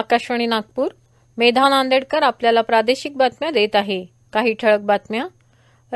आकाशवाणी नागपूर मेधा नांदेडकर आपल्याला प्रादेशिक बातम्या देत आहे काही ठळक बातम्या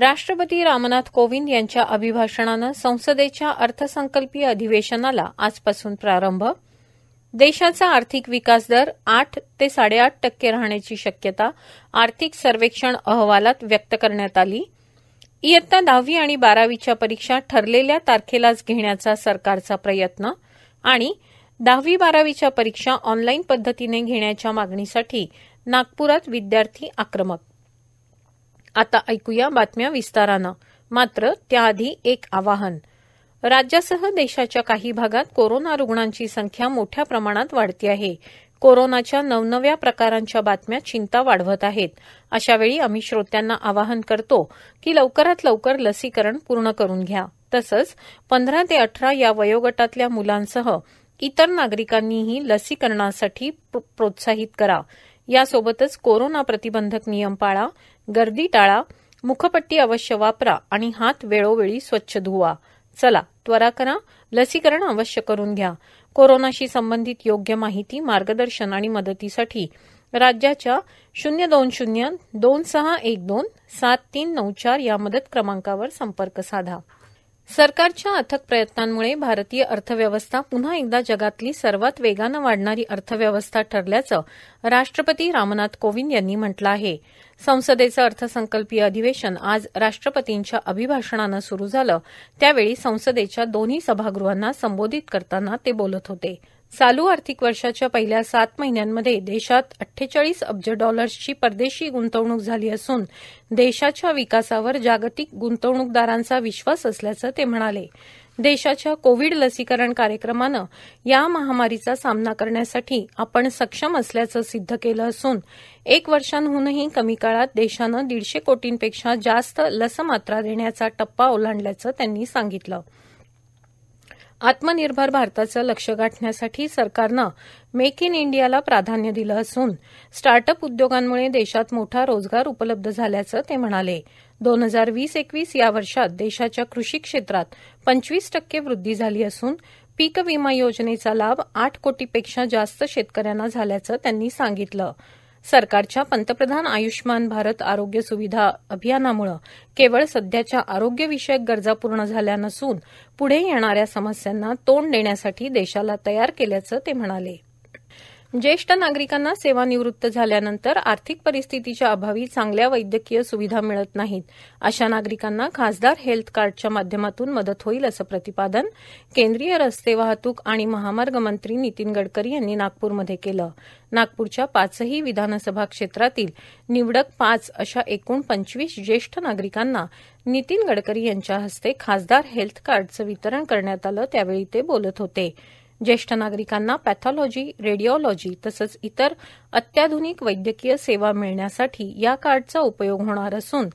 राष्ट्रपती रामनाथ कोविंद यांच्या अभिभाषणानं संसदेच्या अर्थसंकल्पीय अधिवेशनाला आजपासून प्रारंभ देशाचा आर्थिक विकास दर आठ ते साडेआठ टक्के राहण्याची शक्यता आर्थिक सर्वेक्षण अहवालात व्यक्त करण्यात आली इयत्ता दहावी आणि बारावीच्या परीक्षा ठरलेल्या तारखेलाच घेण्याचा सरकारचा प्रयत्न आणि दहावी बारावीच्या परीक्षा ऑनलाईन पद्धतीने घेण्याच्या मागणीसाठी नागपुरात विद्यार्थी आक्रमक आता ऐकूया बातम्या विस्तारानं मात्र त्याआधी एक आवाहन राज्यासह देशाच्या काही भागात कोरोना रुग्णांची संख्या मोठ्या प्रमाणात वाढती आहे कोरोनाच्या नवनव्या प्रकारांच्या बातम्या चिंता वाढवत आहेत अशावेळी आम्ही श्रोत्यांना आवाहन करतो की लवकरात लवकर लसीकरण पूर्ण करून घ्या तसंच पंधरा ते अठरा या वयोगटातल्या मुलांसह इतर नागरिकांनीही लसीकरणासाठी प्रोत्साहित करा यासोबतच कोरोना प्रतिबंधक नियम पाळा गर्दी टाळा मुखपट्टी अवश्य वापरा आणि हात वेळोवेळी स्वच्छ धुवा चला त्वरा करा लसीकरण अवश्य करून घ्या कोरोनाशी संबंधित योग्य माहिती मार्गदर्शन आणि मदतीसाठी राज्याच्या शून्य दोन शून्य दोन सहा एक दोन सात तीन नऊ चार या मदत क्रमांकावर संपर्क साधा सरकारच्या अथक प्रयत्नांमुळे भारतीय अर्थव्यवस्था पुन्हा एकदा जगातली सर्वात वेगानं वाढणारी अर्थव्यवस्था ठरल्याचं राष्ट्रपती रामनाथ कोविंद यांनी म्हटलं आहे संसदेचं अर्थसंकल्पीय अधिवेशन आज राष्ट्रपतींच्या अभिभाषणानं सुरू झालं त्यावेळी संसदेच्या दोन्ही सभागृहांना संबोधित करताना ते बोलत होते चालू आर्थिक वर्षाच्या पहिल्या सात महिन्यांमध्ये देशात अठ्ठेचाळीस अब्ज डॉलर्सची परदेशी गुंतवणूक झाली असून देशाच्या विकासावर जागतिक गुंतवणूकदारांचा विश्वास असल्याचं ते म्हणाले देशाच्या कोविड लसीकरण कार्यक्रमानं या महामारीचा सामना करण्यासाठी आपण सक्षम असल्याचं सिद्ध केलं असून एक वर्षांहूनही कमी काळात देशानं दीडशे कोटींपेक्षा जास्त लसमात्रा देण्याचा टप्पा ओलांडल्याचं त्यांनी सांगितलं आत्मनिर्भर भारताचं लक्ष गाठण्यासाठी सरकारनं मेक इन इंडियाला प्राधान्य दिलं असून स्टार्टअप उद्योगांमुळे देशात मोठा रोजगार उपलब्ध झाल्याचं ते म्हणाले दोन हजार वीस एकवीस या वर्षात देशाच्या कृषी क्षेत्रात पंचवीस टक्के वृद्धी झाली असून पीक विमा योजनेचा लाभ आठ कोटीपेक्षा जास्त शेतकऱ्यांना झाल्याचं त्यांनी सांगितलं सरकारच्या पंतप्रधान आयुष्मान भारत आरोग्य सुविधा अभियानामुळं केवळ सध्याच्या आरोग्यविषयक गरजा पूर्ण झाल्या नसून पुढे येणाऱ्या समस्यांना तोंड देण्यासाठी देशाला तयार केल्याचं ते म्हणाले ज्येष्ठ नागरिकांना सेवानिवृत्त झाल्यानंतर आर्थिक परिस्थितीच्या अभावी चांगल्या वैद्यकीय सुविधा मिळत नाहीत अशा नागरिकांना खासदार हेल्थ कार्डच्या माध्यमातून मदत होईल असं प्रतिपादन केंद्रीय रस्ते वाहतूक आणि महामार्ग मंत्री नितीन गडकरी यांनी नागपूरमध्ये केलं नागपूरच्या पाचही विधानसभा क्षेत्रातील निवडक पाच अशा एकूण पंचवीस ज्येष्ठ नागरिकांना नितीन गडकरी यांच्या हस्ते खासदार हेल्थ कार्डचं वितरण करण्यात आलं त्यावेळी ते बोलत होते ज्येष्ठ नागरिकांना पॅथॉलॉजी रेडिओलॉजी तसंच इतर अत्याधुनिक वैद्यकीय सेवा मिळण्यासाठी या कार्डचा उपयोग होणार असून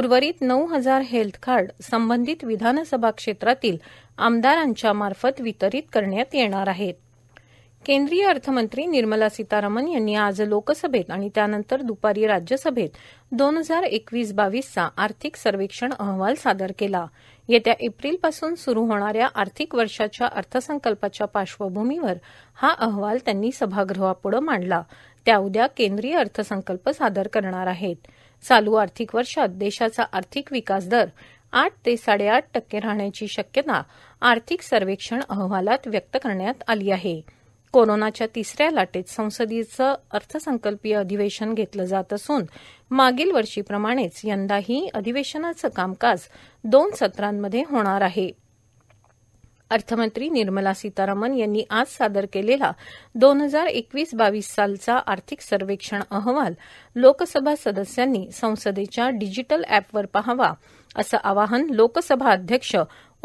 उर्वरित नऊ हजार हेल्थ कार्ड संबंधित विधानसभा क्षेत्रातील आमदारांच्या मार्फत वितरित करण्यात येणार आहेत केंद्रीय अर्थमंत्री निर्मला सीतारामन यांनी आज लोकसभेत आणि त्यानंतर दुपारी राज्यसभेत दोन हजार एकवीस बावीसचा आर्थिक सर्वेक्षण अहवाल सादर केला येत्या एप्रिलपासून सुरू होणाऱ्या आर्थिक वर्षाच्या अर्थसंकल्पाच्या पार्श्वभूमीवर हा अहवाल त्यांनी सभागृहापुढं मांडला त्या उद्या केंद्रीय अर्थसंकल्प सादर करणार आहेत चालू आर्थिक वर्षात देशाचा आर्थिक विकास दर आठ ते साडेआठ टक्के राहण्याची शक्यता आर्थिक सर्वेक्षण अहवालात व्यक्त करण्यात आली आहे कोरोनाच्या तिसऱ्या लाटेत संसदेचं अर्थसंकल्पीय अधिवेशन घेतलं जात असून मागील वर्षीप्रमाणेच यंदाही अधिवेशनाचं कामकाज दोन सत्रांमध्ये होणार आहे अर्थमंत्री निर्मला सीतारामन यांनी आज सादर केलेला दोन हजार एकवीस बावीस सालचा आर्थिक सर्वेक्षण अहवाल लोकसभा सदस्यांनी संसदेच्या डिजिटल अॅपवर पहावा असं आवाहन लोकसभा अध्यक्ष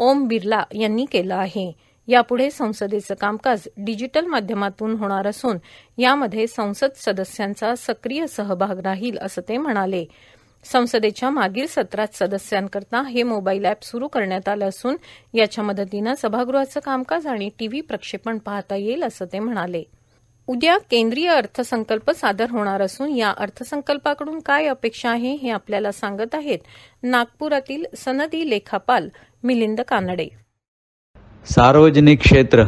ओम बिर्ला यांनी केलं आहे यापुढे संसदेचं कामकाज डिजिटल माध्यमातून होणार असून यामध्ये संसद सदस्यांचा सक्रिय सहभाग राहील असं ते म्हणाले संसदेच्या मागील सत्रात सदस्यांकरता हे मोबाईल अॅप सुरू करण्यात आलं असून याच्या मदतीनं सभागृहाचं कामकाज आणि टीव्ही प्रक्षेपण पाहता येईल असं ते म्हणाले उद्या केंद्रीय अर्थसंकल्प सादर होणार असून या अर्थसंकल्पाकडून काय अपेक्षा आहे हे आपल्याला सांगत आहेत नागपुरातील सनदी लेखापाल मिलिंद कानडे सार्वजनिक क्षेत्र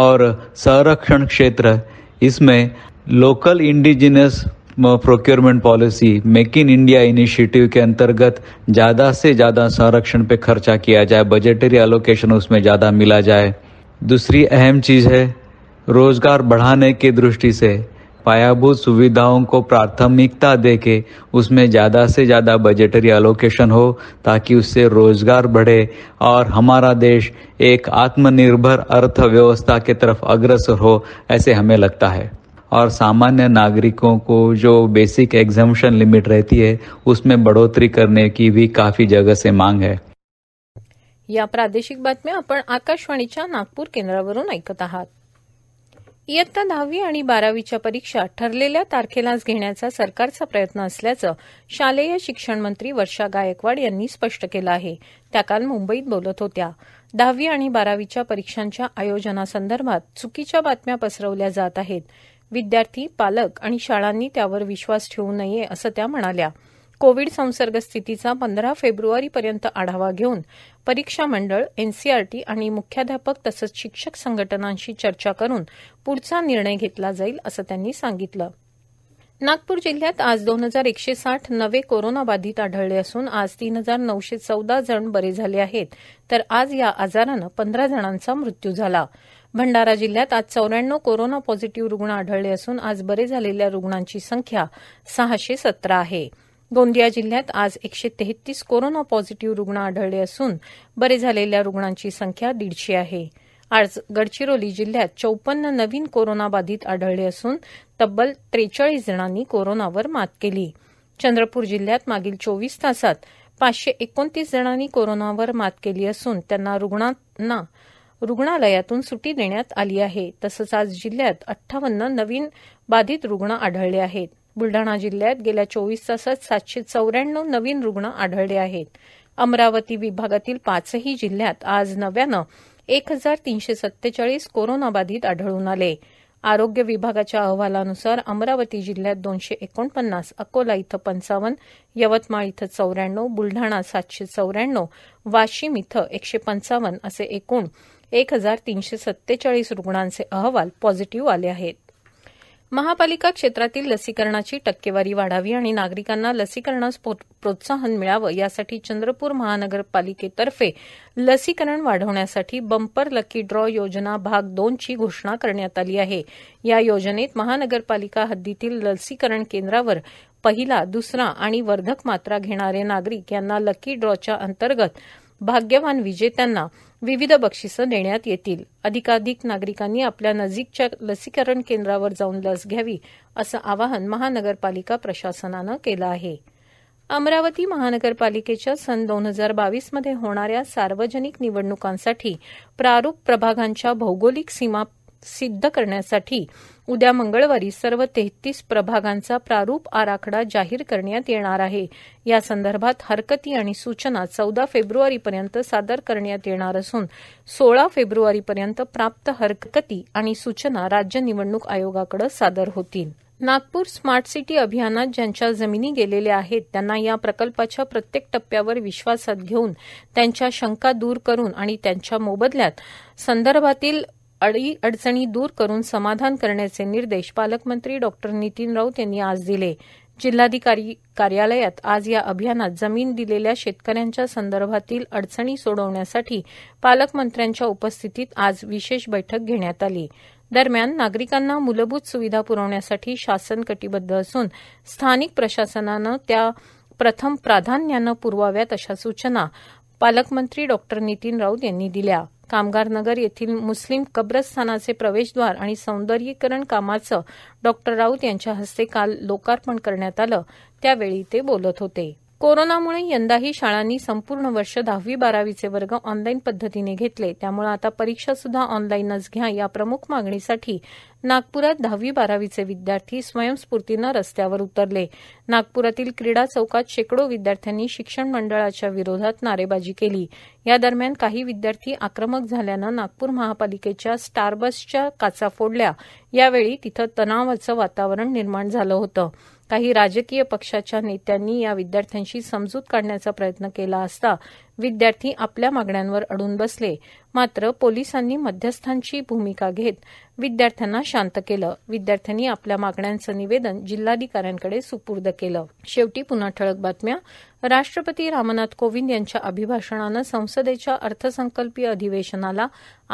और संरक्षण क्षेत्र इसमें local indigenous procurement policy make in India initiative के अंतर्गत ज़्यादा से ज़्यादा संरक्षण पे खर्चा किया जाए बजटरी एलोकेशन उसमें ज़्यादा मिला जाए दूसरी अहम चीज़ है रोज़गार बढ़ाने की दृष्टि से पायाभूत सुविधाओं को प्राथमिकता देके उसमें ज़्यादा से ज़्यादा बजटरी एलोकेशन हो ताकि उससे रोजगार बढ़े और हमारा देश एक आत्मनिर्भर अर्थव्यवस्था के तरफ अग्रसर हो ऐसे हमें लगता है और सामान्य नागरिकों को जो बेसिक एग्जामेशन लिमिट रहती है उसमें बढ़ोतरी करने की भी काफी जगह से मांग है या प्रादेशिक बातम्या आपण आकाशवाणीच्या नागपूर केंद्रावरून ऐकत आहात इयत्ता दहावी आणि बारावीच्या परीक्षा ठरलेल्या तारखेलाच घेण्याचा सरकारचा प्रयत्न असल्याचं शालेय शिक्षण मंत्री वर्षा गायकवाड यांनी स्पष्ट केलं आहे त्या काल मुंबईत बोलत होत्या दहावी आणि बारावीच्या परीक्षांच्या आयोजनासंदर्भात चुकीच्या बातम्या पसरवल्या जात आहेत विद्यार्थी पालक आणि शाळांनी त्यावर विश्वास ठेवू नये असं त्या म्हणाल्या कोविड संसर्ग स्थितीचा पंधरा फेब्रवारीपर्यंत आढावा घेऊन परीक्षा मंडळ एनसीआरटी आणि मुख्याध्यापक तसंच शिक्षक संघटनांशी चर्चा करून पुढचा निर्णय घेतला जाईल असं त्यांनी सांगितलं नागपूर जिल्ह्यात आज दोन हजार एकशे साठ नवे कोरोनाबाधित आढळले असून आज तीन हजार नऊशे चौदा जण बरे झाले आहेत तर आज या आजारानं पंधरा जणांचा मृत्यू झाला भंडारा जिल्ह्यात आज चौऱ्याण्णव कोरोना पॉझिटिव्ह रुग्ण आढळले असून आज बरे झालेल्या रुग्णांची संख्या सहाशे सतरा गोंदिया जिल्ह्यात आज एकशे तेहतीस कोरोना पॉझिटिव्ह रुग्ण आढळले असून बरे झालेल्या रुग्णांची संख्या दीडशे आहे आज गडचिरोली जिल्ह्यात चौपन्न नवीन कोरोनाबाधित आढळले असून तब्बल त्रेचाळीस जणांनी कोरोनावर मात केली चंद्रपूर जिल्ह्यात मागील चोवीस तासात पाचशे एकोणतीस जणांनी कोरोनावर मात केली असून त्यांना रुग्णांना रुग्णालयातून सुटी देण्यात आली आहे तसंच आज जिल्ह्यात अठ्ठावन्न नवीन बाधित रुग्ण आढळले आहेत ब्लडाणा जिल्ह्यात गेल्या चोवीस तासात सातशे चौऱ्याण्णव नवीन रुग्ण आढळले आहेत अमरावती विभागातील पाचही जिल्ह्यात आज नव्यानं एक हजार तीनशे सत्तेचाळीस कोरोनाबाधित आढळून आले आरोग्य विभागाच्या अहवालानुसार अमरावती जिल्ह्यात दोनशे एकोणपन्नास अकोला इथं पंचावन्न यवतमाळ इथं चौऱ्याण्णव बुलढाणा सातशे चौऱ्याण्णव वाशिम इथं एकशे पंचावन्न असे एकूण एक हजार तीनशे सत्तेचाळीस रुग्णांचे अहवाल पॉझिटिव्ह आले आहेत महापालिका क्षेत्रातील लसीकरणाची टक्केवारी वाढावी आणि नागरिकांना लसीकरणास प्रोत्साहन मिळावं यासाठी चंद्रपूर महानगरपालिकेतर्फे लसीकरण वाढवण्यासाठी बंपर लकी ड्रॉ योजना भाग दोनची घोषणा करण्यात आली आहे या योजनेत महानगरपालिका हद्दीतील लसीकरण केंद्रावर पहिला दुसरा आणि वर्धक मात्रा घेणारे नागरिक यांना लकी ड्रॉच्या अंतर्गत भाग्यवान विजेत्यांना विविध बक्षिसं देण्यात येतील अधिकाधिक नागरिकांनी आपल्या नजीकच्या लसीकरण केंद्रावर जाऊन लस घ्यावी असं आवाहन महानगरपालिका प्रशासनानं केलं आहे अमरावती महानगरपालिकेच्या सन दोन हजार बावीस मध्ये होणाऱ्या सार्वजनिक निवडणुकांसाठी प्रारूप प्रभागांच्या भौगोलिक सीमा सिद्ध करण्यासाठी उद्या मंगळवारी सर्व तेहतीस प्रभागांचा प्रारूप आराखडा जाहीर करण्यात येणार आहे यासंदर्भात हरकती आणि सूचना चौदा फेब्रुवारीपर्यंत सादर करण्यात येणार असून सोळा फेब्रुवारीपर्यंत प्राप्त हरकती आणि सूचना राज्य निवडणूक आयोगाकडे सादर होतील नागपूर स्मार्ट सिटी अभियानात ज्यांच्या जमिनी गेलेल्या आहेत त्यांना या प्रकल्पाच्या प्रत्येक टप्प्यावर विश्वासात घेऊन त्यांच्या शंका दूर करून आणि त्यांच्या मोबदल्यात संदर्भातील अडी अडचणी दूर करून समाधान करण्याचे निर्देश पालकमंत्री डॉ नितीन राऊत यांनी आज दिले जिल्हाधिकारी कार्यालयात आज या अभियानात जमीन दिलेल्या शेतकऱ्यांच्या संदर्भातील अडचणी सोडवण्यासाठी पालकमंत्र्यांच्या उपस्थितीत आज विशेष बैठक घेण्यात आली दरम्यान नागरिकांना मूलभूत सुविधा पुरवण्यासाठी शासन कटिबद्ध असून स्थानिक प्रशासनानं त्या प्रथम प्राधान्यानं पुरवाव्यात अशा सूचना पालकमंत्री डॉ नितीन राऊत यांनी दिल्या कामगार नगर येथील मुस्लिम कब्रस्थानाचे प्रवेशद्वार आणि सौंदर्यीकरण कामाचं डॉ राऊत यांच्या हस्ते काल लोकार्पण करण्यात आलं त्यावेळी ते बोलत होते कोरोनामुळे यंदाही शाळांनी संपूर्ण वर्ष दहावी बारावीचे वर्ग ऑनलाईन पद्धतीने घेतले त्यामुळे आता परीक्षा सुद्धा ऑनलाईनच घ्या या प्रमुख मागणीसाठी नागप्रात दहावी बारावीचे विद्यार्थी स्वयंस्फूर्तीनं रस्त्यावर उतरले नागप्रातील क्रीडा चौकात शेकडो विद्यार्थ्यांनी शिक्षण मंडळाच्या विरोधात नारेबाजी केली या दरम्यान काही विद्यार्थी आक्रमक झाल्यानं नागपूर महापालिकेच्या स्टार बसच्या काचा फोडल्या यावेळी तिथं तणावाचं वातावरण निर्माण झालं होतं काही राजकीय पक्षाच्या नेत्यांनी या विद्यार्थ्यांशी समजूत काढण्याचा प्रयत्न केला असता विद्यार्थी आपल्या मागण्यांवर अडून बसले मात्र पोलिसांनी मध्यस्थांची भूमिका घेत विद्यार्थ्यांना शांत केलं विद्यार्थ्यांनी आपल्या मागण्यांचं निवेदन जिल्हाधिकाऱ्यांकडे सुपूर्द केलं शेवटी पुन्हा ठळक बातम्या राष्ट्रपती रामनाथ कोविंद यांच्या अभिभाषणानं संसदेच्या अर्थसंकल्पीय अधिवेशनाला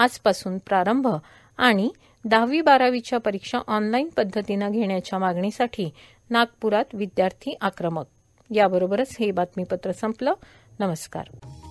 आजपासून प्रारंभ आणि दहावी बारावीच्या परीक्षा ऑनलाईन पद्धतीनं घेण्याच्या मागणीसाठी नागपुरात विद्यार्थी आक्रमक याबरोबरच हे बातमीपत्र संपलं नमस्कार